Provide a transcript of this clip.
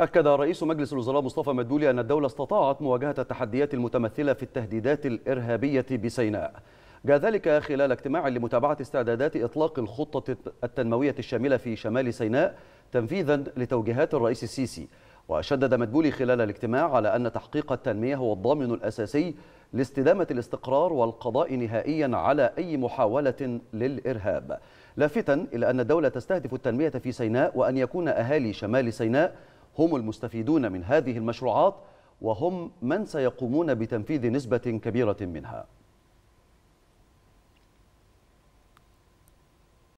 أكد رئيس مجلس الوزراء مصطفى مدبولي أن الدولة استطاعت مواجهة التحديات المتمثلة في التهديدات الإرهابية بسيناء جاء ذلك خلال اجتماع لمتابعة استعدادات إطلاق الخطة التنموية الشاملة في شمال سيناء تنفيذا لتوجيهات الرئيس السيسي وشدد مدبولي خلال الاجتماع على أن تحقيق التنمية هو الضامن الأساسي لاستدامة الاستقرار والقضاء نهائيا على أي محاولة للإرهاب لافتا إلى أن الدولة تستهدف التنمية في سيناء وأن يكون أهالي شمال سيناء هم المستفيدون من هذه المشروعات وهم من سيقومون بتنفيذ نسبة كبيرة منها